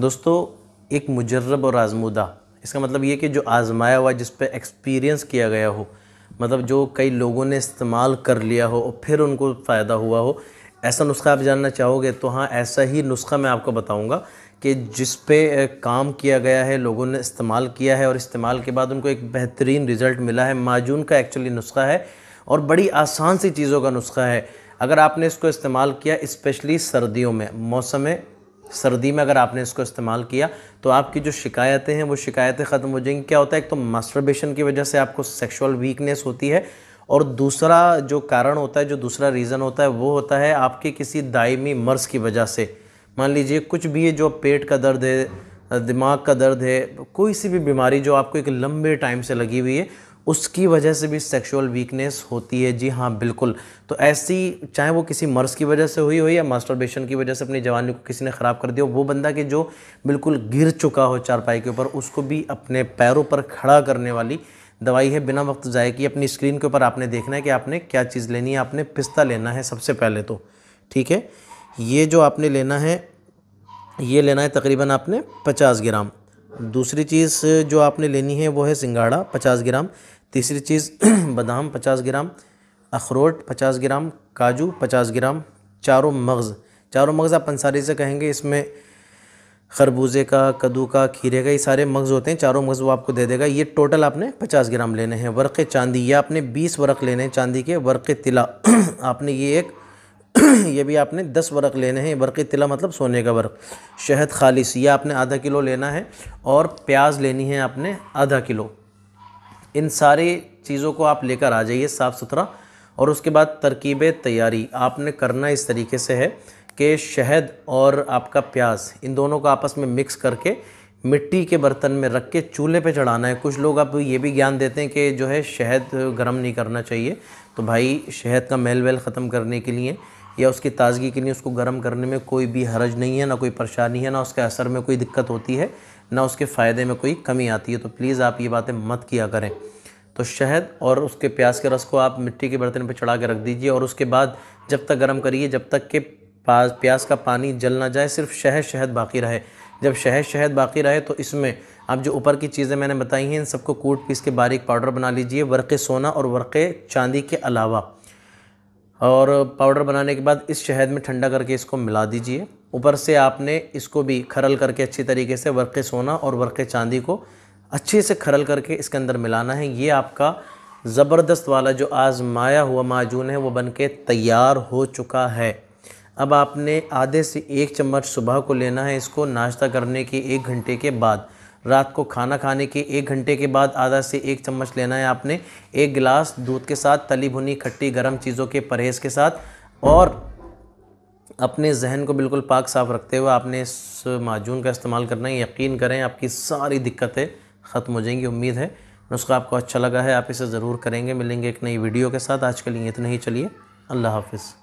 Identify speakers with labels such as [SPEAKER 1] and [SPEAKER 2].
[SPEAKER 1] दोस्तों एक मुजर्रब और आजमूदा इसका मतलब ये कि जो आजमाया हुआ जिस पर एक्सपीरियंस किया गया हो मतलब जो कई लोगों ने इस्तेमाल कर लिया हो और फिर उनको फ़ायदा हुआ हो ऐसा नुस्खा आप जानना चाहोगे तो हाँ ऐसा ही नुस्खा मैं आपको बताऊंगा कि जिस पे काम किया गया है लोगों ने इस्तेमाल किया है और इस्तेमाल के बाद उनको एक बेहतरीन रिज़ल्ट मिला है माजून का एक्चुअली नुस्खा है और बड़ी आसान सी चीज़ों का नुस्खा है अगर आपने इसको इस्तेमाल किया इस्पेशली सर्दियों में मौसम सर्दी में अगर आपने इसको इस्तेमाल किया तो आपकी जो शिकायतें हैं वो शिकायतें ख़त्म हो जाएंगी क्या होता है एक तो मास्टरबेशन की वजह से आपको सेक्सुअल वीकनेस होती है और दूसरा जो कारण होता है जो दूसरा रीज़न होता है वो होता है आपके किसी दायमी मर्ज़ की वजह से मान लीजिए कुछ भी है जो पेट का दर्द है दिमाग का दर्द है कोई सी भी बीमारी जो आपको एक लंबे टाइम से लगी हुई है उसकी वजह से भी सेक्सुअल वीकनेस होती है जी हाँ बिल्कुल तो ऐसी चाहे वो किसी मर्ज़ की वजह से हुई हो या मास्टरबेशन की वजह से अपनी जवानी को किसी ने ख़राब कर दिया वो बंदा कि जो बिल्कुल गिर चुका हो चारपाई के ऊपर उसको भी अपने पैरों पर खड़ा करने वाली दवाई है बिना वक्त जाए कि अपनी स्क्रीन के ऊपर आपने देखना है कि आपने क्या चीज़ लेनी है आपने पिस्ता लेना है सबसे पहले तो ठीक है ये जो आपने लेना है ये लेना है तकरीबन आपने पचास ग्राम दूसरी चीज़ जो आपने लेनी है वो है सिंगाड़ा पचास ग्राम तीसरी चीज़ बादाम पचास ग्राम अखरोट पचास ग्राम काजू पचास ग्राम चारों मगज़ चारों मगज़ आप पंसारी से कहेंगे इसमें खरबूजे का कद्दू का खीरे का ये सारे मगज़ होते हैं चारों मगज़ वो आपको दे देगा ये टोटल आपने 50 ग्राम लेने हैं वर्क़ चांदी या आपने 20 वर्क लेने हैं चांदी के वर्क़ तिला आपने ये एक ये भी आपने 10 वर्क लेने हैं वर्क़ तिला मतलब सोने का वर्क शहद खालिश यह आपने आधा किलो लेना है और प्याज लेनी है आपने आधा किलो इन सारी चीज़ों को आप लेकर आ जाइए साफ़ सुथरा और उसके बाद तरकीब तैयारी आपने करना इस तरीके से है कि शहद और आपका प्याज इन दोनों को आपस में मिक्स करके मिट्टी के बर्तन में रख के चूल्हे पे चढ़ाना है कुछ लोग अब ये भी ज्ञान देते हैं कि जो है शहद गर्म नहीं करना चाहिए तो भाई शहद का मेल वेल ख़त्म करने के लिए या उसकी ताज़गी के लिए उसको गर्म करने में कोई भी हरज नहीं है ना कोई परेशानी है ना उसके असर में कोई दिक्कत होती है ना उसके फ़ायदे में कोई कमी आती है तो प्लीज़ आप ये बातें मत किया करें तो शहद और उसके प्याज के रस को आप मिट्टी के बर्तन पर चढ़ा के रख दीजिए और उसके बाद जब तक गर्म करिए जब तक के प्याज का पानी जल ना जाए सिर्फ शहद शहद बाकी रहे जब शहद शहद बाकी रहे तो इसमें आप जो ऊपर की चीज़ें मैंने बताई हैं इन सबको कूट पीस के बारीक पाउडर बना लीजिए वर्क़ सोना और वर्क़ चांदी के अलावा और पाउडर बनाने के बाद इस शहद में ठंडा करके इसको मिला दीजिए ऊपर से आपने इसको भी खरल करके अच्छी तरीके से वर्क़ सोना और वर्क़ चांदी को अच्छे से खरल करके इसके अंदर मिलाना है ये आपका ज़बरदस्त वाला जो आजमाया हुआ माजून है वो बन के तैयार हो चुका है अब आपने आधे से एक चम्मच सुबह को लेना है इसको नाश्ता करने के एक घंटे के बाद रात को खाना खाने के एक घंटे के बाद आधा से एक चम्मच लेना है आपने एक गिलास दूध के साथ तली भुनी खट्टी गर्म चीज़ों के परहेज़ के साथ और अपने जहन को बिल्कुल पाक साफ रखते हुए आपने इस माजून का इस्तेमाल करना है यकीन करें आपकी सारी दिक्कतें ख़त्म हो जाएंगी उम्मीद है नुस्खा आपको अच्छा लगा है आप इसे ज़रूर करेंगे मिलेंगे एक नई वीडियो के साथ आज के लिए इतना ही चलिए अल्लाह हाफिज़